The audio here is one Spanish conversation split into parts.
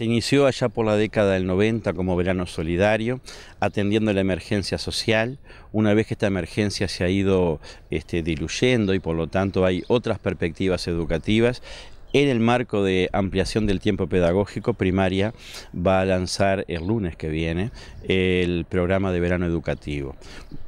Se inició allá por la década del 90 como verano solidario, atendiendo la emergencia social. Una vez que esta emergencia se ha ido este, diluyendo y por lo tanto hay otras perspectivas educativas, en el marco de ampliación del tiempo pedagógico primaria va a lanzar el lunes que viene el programa de verano educativo.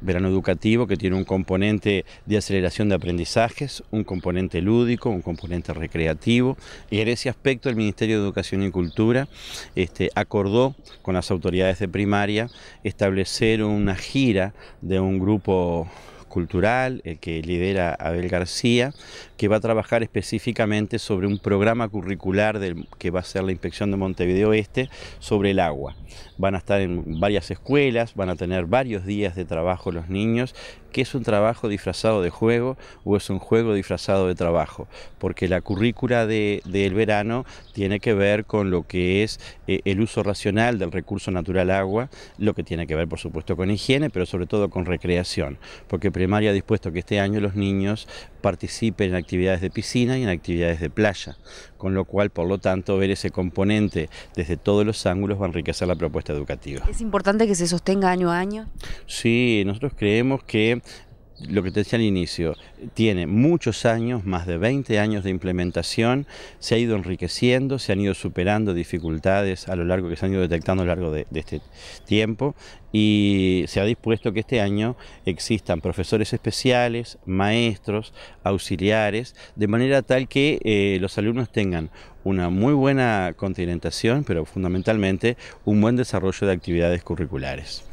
Verano educativo que tiene un componente de aceleración de aprendizajes, un componente lúdico, un componente recreativo y en ese aspecto el Ministerio de Educación y Cultura este, acordó con las autoridades de primaria establecer una gira de un grupo cultural, el que lidera Abel García, que va a trabajar específicamente sobre un programa curricular del, que va a ser la inspección de Montevideo Este sobre el agua. Van a estar en varias escuelas, van a tener varios días de trabajo los niños, que es un trabajo disfrazado de juego o es un juego disfrazado de trabajo, porque la currícula del verano tiene que ver con lo que es eh, el uso racional del recurso natural agua, lo que tiene que ver por supuesto con higiene, pero sobre todo con recreación, porque primaria ha dispuesto que este año los niños participen en actividades de piscina y en actividades de playa, con lo cual, por lo tanto, ver ese componente desde todos los ángulos va a enriquecer la propuesta educativa. ¿Es importante que se sostenga año a año? Sí, nosotros creemos que lo que te decía al inicio, tiene muchos años, más de 20 años de implementación, se ha ido enriqueciendo, se han ido superando dificultades a lo largo que se han ido detectando a lo largo de, este tiempo y se ha dispuesto que este año existan profesores especiales, maestros, auxiliares, de manera tal que eh, los alumnos tengan una muy buena continentación, pero fundamentalmente un buen desarrollo de actividades curriculares.